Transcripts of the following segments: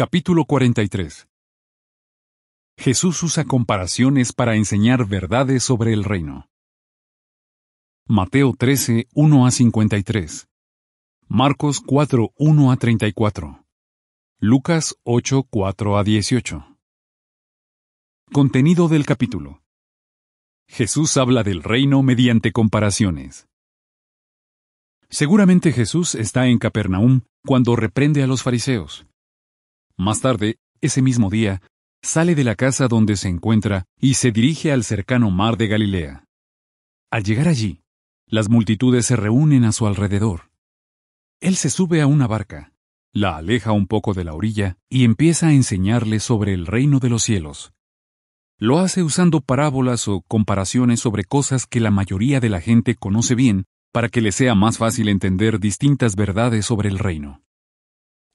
Capítulo 43 Jesús usa comparaciones para enseñar verdades sobre el reino. Mateo 13, 1 a 53. Marcos 4, 1 a 34. Lucas 8, 4 a 18. Contenido del capítulo. Jesús habla del reino mediante comparaciones. Seguramente Jesús está en Capernaum cuando reprende a los fariseos. Más tarde, ese mismo día, sale de la casa donde se encuentra y se dirige al cercano mar de Galilea. Al llegar allí, las multitudes se reúnen a su alrededor. Él se sube a una barca, la aleja un poco de la orilla y empieza a enseñarle sobre el reino de los cielos. Lo hace usando parábolas o comparaciones sobre cosas que la mayoría de la gente conoce bien para que le sea más fácil entender distintas verdades sobre el reino.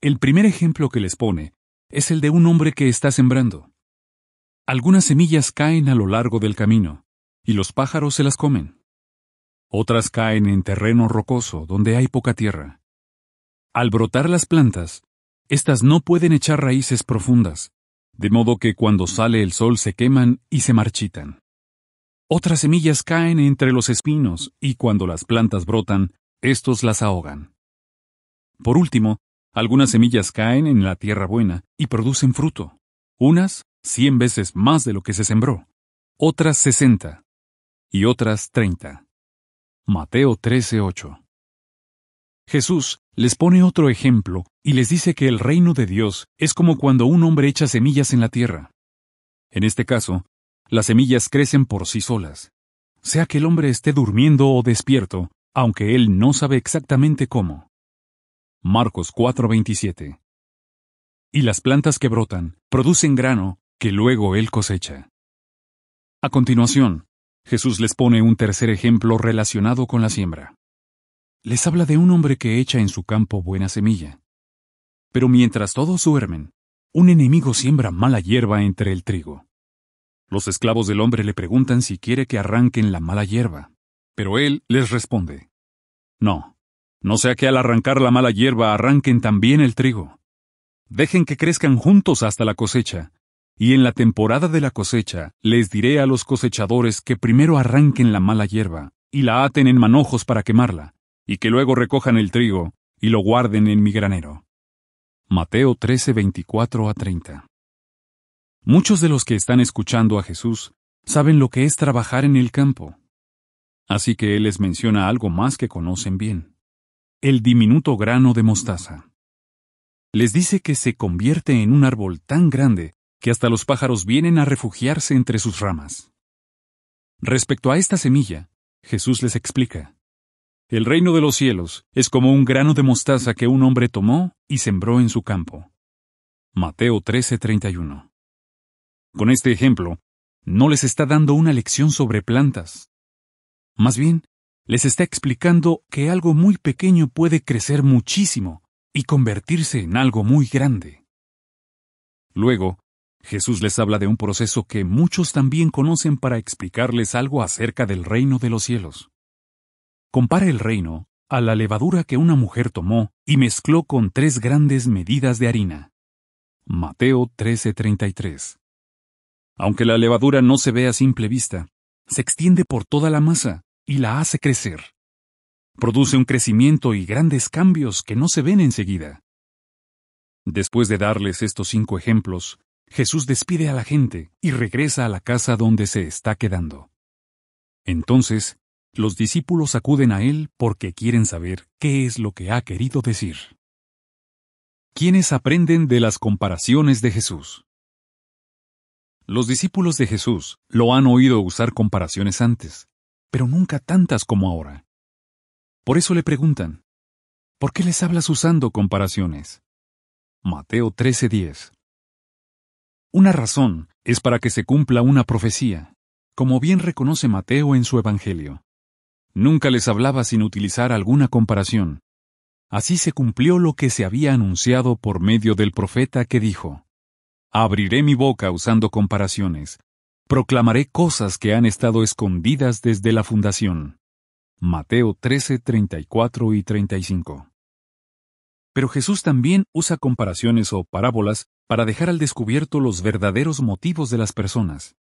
El primer ejemplo que les pone es el de un hombre que está sembrando. Algunas semillas caen a lo largo del camino, y los pájaros se las comen. Otras caen en terreno rocoso, donde hay poca tierra. Al brotar las plantas, estas no pueden echar raíces profundas, de modo que cuando sale el sol se queman y se marchitan. Otras semillas caen entre los espinos y cuando las plantas brotan, estos las ahogan. Por último, algunas semillas caen en la tierra buena y producen fruto, unas cien veces más de lo que se sembró, otras sesenta y otras treinta. Mateo 13:8 Jesús les pone otro ejemplo y les dice que el reino de Dios es como cuando un hombre echa semillas en la tierra. En este caso, las semillas crecen por sí solas, sea que el hombre esté durmiendo o despierto, aunque él no sabe exactamente cómo. Marcos 4:27. Y las plantas que brotan, producen grano, que luego él cosecha. A continuación, Jesús les pone un tercer ejemplo relacionado con la siembra. Les habla de un hombre que echa en su campo buena semilla. Pero mientras todos duermen, un enemigo siembra mala hierba entre el trigo. Los esclavos del hombre le preguntan si quiere que arranquen la mala hierba, pero él les responde, No, no sea que al arrancar la mala hierba arranquen también el trigo. Dejen que crezcan juntos hasta la cosecha, y en la temporada de la cosecha les diré a los cosechadores que primero arranquen la mala hierba, y la aten en manojos para quemarla, y que luego recojan el trigo, y lo guarden en mi granero. Mateo 13, 24 a 30. Muchos de los que están escuchando a Jesús saben lo que es trabajar en el campo. Así que Él les menciona algo más que conocen bien el diminuto grano de mostaza. Les dice que se convierte en un árbol tan grande que hasta los pájaros vienen a refugiarse entre sus ramas. Respecto a esta semilla, Jesús les explica, El reino de los cielos es como un grano de mostaza que un hombre tomó y sembró en su campo. Mateo 13:31. Con este ejemplo, no les está dando una lección sobre plantas. Más bien, les está explicando que algo muy pequeño puede crecer muchísimo y convertirse en algo muy grande. Luego, Jesús les habla de un proceso que muchos también conocen para explicarles algo acerca del reino de los cielos. Compara el reino a la levadura que una mujer tomó y mezcló con tres grandes medidas de harina. Mateo 13:33 Aunque la levadura no se ve a simple vista, se extiende por toda la masa y la hace crecer. Produce un crecimiento y grandes cambios que no se ven enseguida. Después de darles estos cinco ejemplos, Jesús despide a la gente y regresa a la casa donde se está quedando. Entonces, los discípulos acuden a él porque quieren saber qué es lo que ha querido decir. ¿Quiénes aprenden de las comparaciones de Jesús? Los discípulos de Jesús lo han oído usar comparaciones antes, pero nunca tantas como ahora. Por eso le preguntan, ¿por qué les hablas usando comparaciones? Mateo 13:10 Una razón es para que se cumpla una profecía, como bien reconoce Mateo en su Evangelio. Nunca les hablaba sin utilizar alguna comparación. Así se cumplió lo que se había anunciado por medio del profeta que dijo, Abriré mi boca usando comparaciones, Proclamaré cosas que han estado escondidas desde la fundación. Mateo 13, 34 y 35. Pero Jesús también usa comparaciones o parábolas para dejar al descubierto los verdaderos motivos de las personas.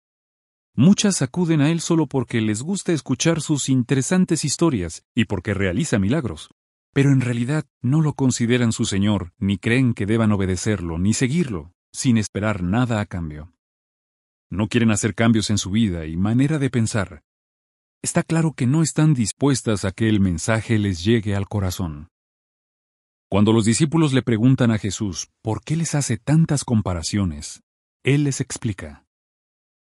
Muchas acuden a Él solo porque les gusta escuchar sus interesantes historias y porque realiza milagros, pero en realidad no lo consideran su Señor, ni creen que deban obedecerlo, ni seguirlo, sin esperar nada a cambio. No quieren hacer cambios en su vida y manera de pensar. Está claro que no están dispuestas a que el mensaje les llegue al corazón. Cuando los discípulos le preguntan a Jesús por qué les hace tantas comparaciones, Él les explica.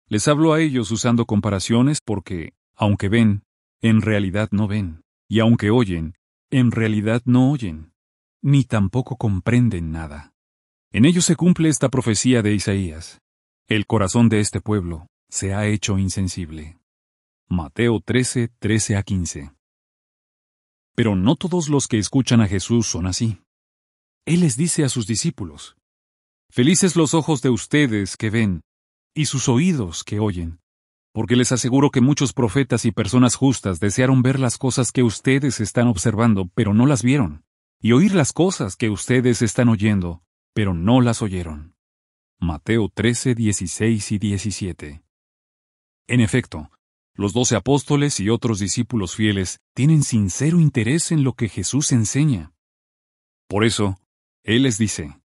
Les hablo a ellos usando comparaciones porque, aunque ven, en realidad no ven, y aunque oyen, en realidad no oyen, ni tampoco comprenden nada. En ellos se cumple esta profecía de Isaías. El corazón de este pueblo se ha hecho insensible. Mateo 13, 13 a 15. Pero no todos los que escuchan a Jesús son así. Él les dice a sus discípulos, Felices los ojos de ustedes que ven, y sus oídos que oyen, porque les aseguro que muchos profetas y personas justas desearon ver las cosas que ustedes están observando, pero no las vieron, y oír las cosas que ustedes están oyendo, pero no las oyeron. Mateo 13, 16 y 17. En efecto, los doce apóstoles y otros discípulos fieles tienen sincero interés en lo que Jesús enseña. Por eso, Él les dice,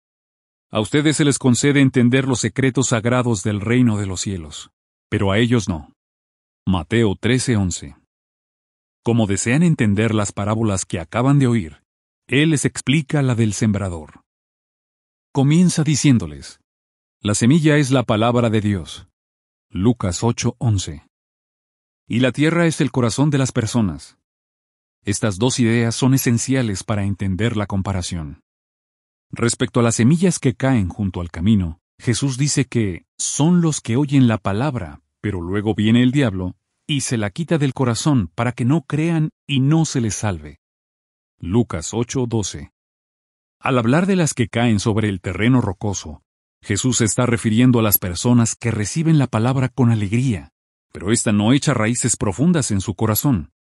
A ustedes se les concede entender los secretos sagrados del reino de los cielos, pero a ellos no. Mateo 11. Como desean entender las parábolas que acaban de oír, Él les explica la del sembrador. Comienza diciéndoles, la semilla es la palabra de Dios. Lucas 8:11. Y la tierra es el corazón de las personas. Estas dos ideas son esenciales para entender la comparación. Respecto a las semillas que caen junto al camino, Jesús dice que son los que oyen la palabra, pero luego viene el diablo y se la quita del corazón para que no crean y no se les salve. Lucas 8:12. Al hablar de las que caen sobre el terreno rocoso, Jesús está refiriendo a las personas que reciben la palabra con alegría, pero ésta no echa raíces profundas en su corazón.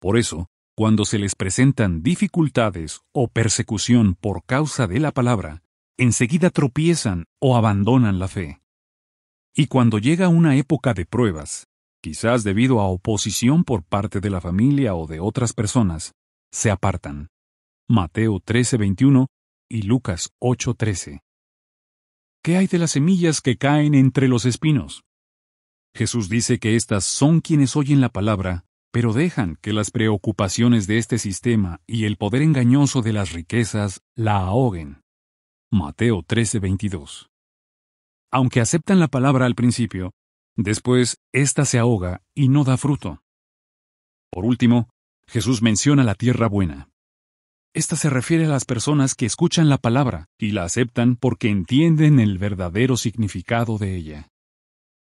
Por eso, cuando se les presentan dificultades o persecución por causa de la palabra, enseguida tropiezan o abandonan la fe. Y cuando llega una época de pruebas, quizás debido a oposición por parte de la familia o de otras personas, se apartan. Mateo 13:21 y Lucas 8:13. ¿Qué hay de las semillas que caen entre los espinos? Jesús dice que éstas son quienes oyen la palabra, pero dejan que las preocupaciones de este sistema y el poder engañoso de las riquezas la ahoguen. Mateo 13:22. Aunque aceptan la palabra al principio, después ésta se ahoga y no da fruto. Por último, Jesús menciona la tierra buena. Esta se refiere a las personas que escuchan la palabra y la aceptan porque entienden el verdadero significado de ella.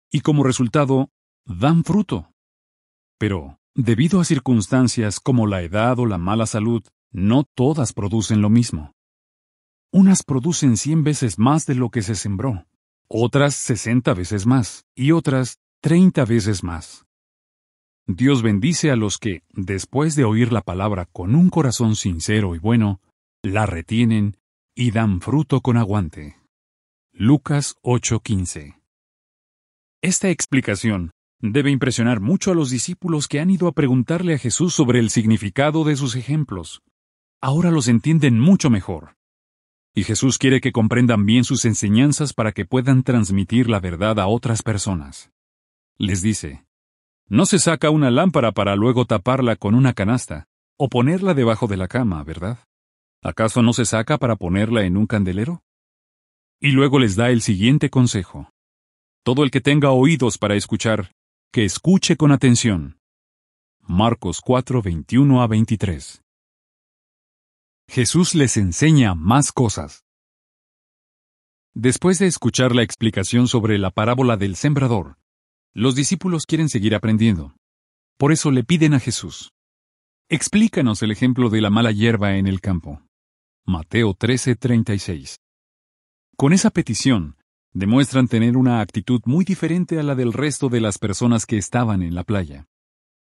Y como resultado, dan fruto. Pero, debido a circunstancias como la edad o la mala salud, no todas producen lo mismo. Unas producen cien veces más de lo que se sembró, otras 60 veces más y otras treinta veces más. Dios bendice a los que, después de oír la palabra con un corazón sincero y bueno, la retienen y dan fruto con aguante. Lucas 8:15 Esta explicación debe impresionar mucho a los discípulos que han ido a preguntarle a Jesús sobre el significado de sus ejemplos. Ahora los entienden mucho mejor. Y Jesús quiere que comprendan bien sus enseñanzas para que puedan transmitir la verdad a otras personas. Les dice, no se saca una lámpara para luego taparla con una canasta, o ponerla debajo de la cama, ¿verdad? ¿Acaso no se saca para ponerla en un candelero? Y luego les da el siguiente consejo. Todo el que tenga oídos para escuchar, que escuche con atención. Marcos 4, 21 a 23. Jesús les enseña más cosas. Después de escuchar la explicación sobre la parábola del sembrador, los discípulos quieren seguir aprendiendo. Por eso le piden a Jesús. Explícanos el ejemplo de la mala hierba en el campo. Mateo 13:36. Con esa petición, demuestran tener una actitud muy diferente a la del resto de las personas que estaban en la playa.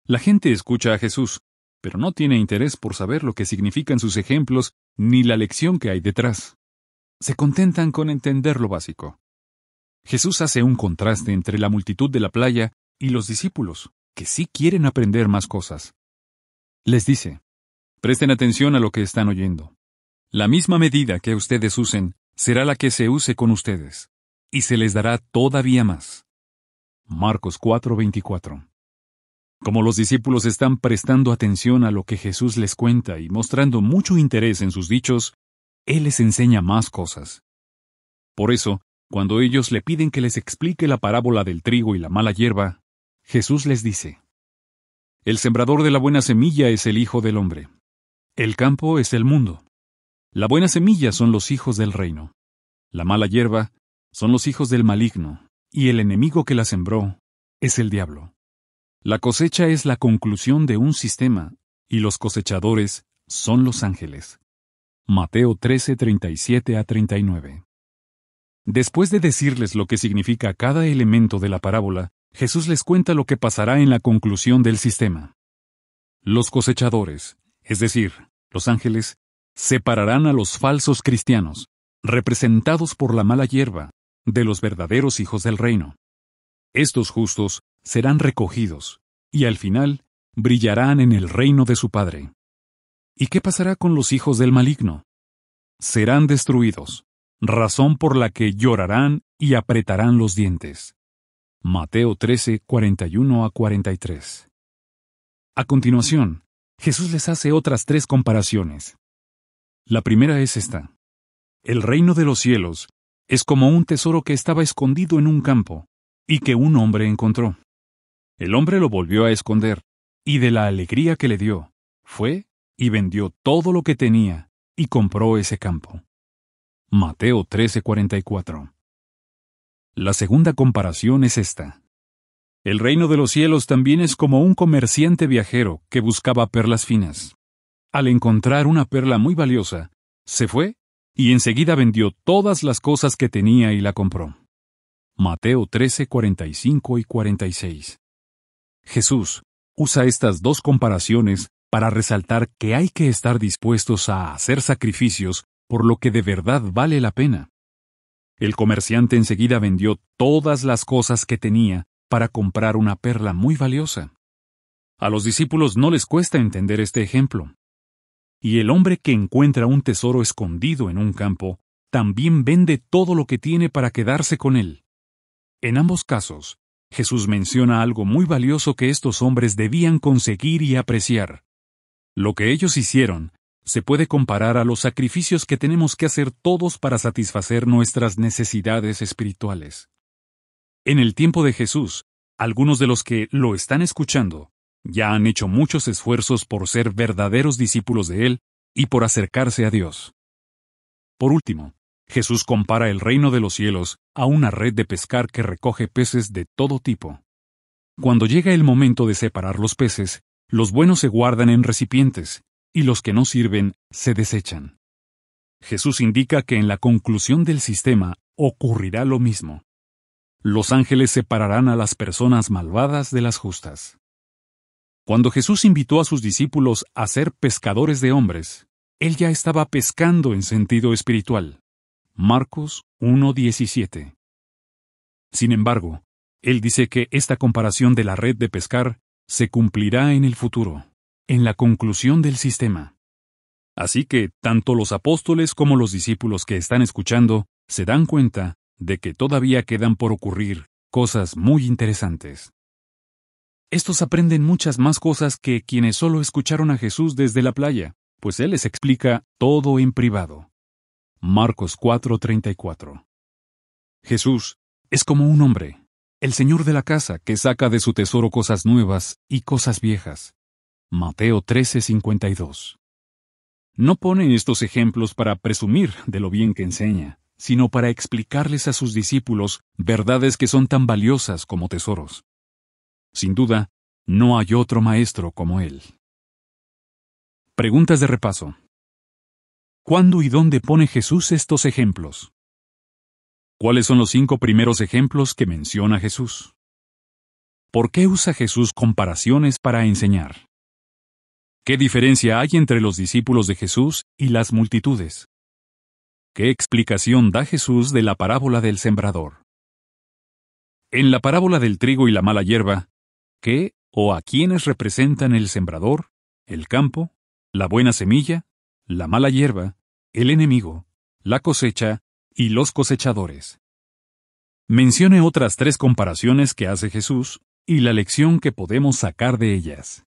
La gente escucha a Jesús, pero no tiene interés por saber lo que significan sus ejemplos ni la lección que hay detrás. Se contentan con entender lo básico. Jesús hace un contraste entre la multitud de la playa y los discípulos, que sí quieren aprender más cosas. Les dice, presten atención a lo que están oyendo. La misma medida que ustedes usen será la que se use con ustedes, y se les dará todavía más. Marcos 4:24 Como los discípulos están prestando atención a lo que Jesús les cuenta y mostrando mucho interés en sus dichos, Él les enseña más cosas. Por eso, cuando ellos le piden que les explique la parábola del trigo y la mala hierba, Jesús les dice, El sembrador de la buena semilla es el Hijo del Hombre. El campo es el mundo. La buena semilla son los hijos del reino. La mala hierba son los hijos del maligno, y el enemigo que la sembró es el diablo. La cosecha es la conclusión de un sistema, y los cosechadores son los ángeles. Mateo 13, 37 a 39. Después de decirles lo que significa cada elemento de la parábola, Jesús les cuenta lo que pasará en la conclusión del sistema. Los cosechadores, es decir, los ángeles, separarán a los falsos cristianos, representados por la mala hierba, de los verdaderos hijos del reino. Estos justos serán recogidos, y al final brillarán en el reino de su Padre. ¿Y qué pasará con los hijos del maligno? Serán destruidos razón por la que llorarán y apretarán los dientes. Mateo 13, 41 a 43. A continuación, Jesús les hace otras tres comparaciones. La primera es esta. El reino de los cielos es como un tesoro que estaba escondido en un campo, y que un hombre encontró. El hombre lo volvió a esconder, y de la alegría que le dio, fue y vendió todo lo que tenía, y compró ese campo. Mateo 13:44. La segunda comparación es esta. El reino de los cielos también es como un comerciante viajero que buscaba perlas finas. Al encontrar una perla muy valiosa, se fue y enseguida vendió todas las cosas que tenía y la compró. Mateo 13:45 y 46. Jesús usa estas dos comparaciones para resaltar que hay que estar dispuestos a hacer sacrificios por lo que de verdad vale la pena. El comerciante enseguida vendió todas las cosas que tenía para comprar una perla muy valiosa. A los discípulos no les cuesta entender este ejemplo. Y el hombre que encuentra un tesoro escondido en un campo, también vende todo lo que tiene para quedarse con él. En ambos casos, Jesús menciona algo muy valioso que estos hombres debían conseguir y apreciar. Lo que ellos hicieron se puede comparar a los sacrificios que tenemos que hacer todos para satisfacer nuestras necesidades espirituales. En el tiempo de Jesús, algunos de los que lo están escuchando ya han hecho muchos esfuerzos por ser verdaderos discípulos de Él y por acercarse a Dios. Por último, Jesús compara el reino de los cielos a una red de pescar que recoge peces de todo tipo. Cuando llega el momento de separar los peces, los buenos se guardan en recipientes, y los que no sirven se desechan. Jesús indica que en la conclusión del sistema ocurrirá lo mismo. Los ángeles separarán a las personas malvadas de las justas. Cuando Jesús invitó a sus discípulos a ser pescadores de hombres, él ya estaba pescando en sentido espiritual. Marcos 1.17. Sin embargo, él dice que esta comparación de la red de pescar se cumplirá en el futuro en la conclusión del sistema. Así que, tanto los apóstoles como los discípulos que están escuchando, se dan cuenta de que todavía quedan por ocurrir cosas muy interesantes. Estos aprenden muchas más cosas que quienes solo escucharon a Jesús desde la playa, pues Él les explica todo en privado. Marcos 4:34 Jesús es como un hombre, el señor de la casa que saca de su tesoro cosas nuevas y cosas viejas. Mateo 13:52. No pone estos ejemplos para presumir de lo bien que enseña, sino para explicarles a sus discípulos verdades que son tan valiosas como tesoros. Sin duda, no hay otro maestro como él. Preguntas de repaso. ¿Cuándo y dónde pone Jesús estos ejemplos? ¿Cuáles son los cinco primeros ejemplos que menciona Jesús? ¿Por qué usa Jesús comparaciones para enseñar? ¿Qué diferencia hay entre los discípulos de Jesús y las multitudes? ¿Qué explicación da Jesús de la parábola del sembrador? En la parábola del trigo y la mala hierba, ¿qué o a quiénes representan el sembrador, el campo, la buena semilla, la mala hierba, el enemigo, la cosecha y los cosechadores? Mencione otras tres comparaciones que hace Jesús y la lección que podemos sacar de ellas.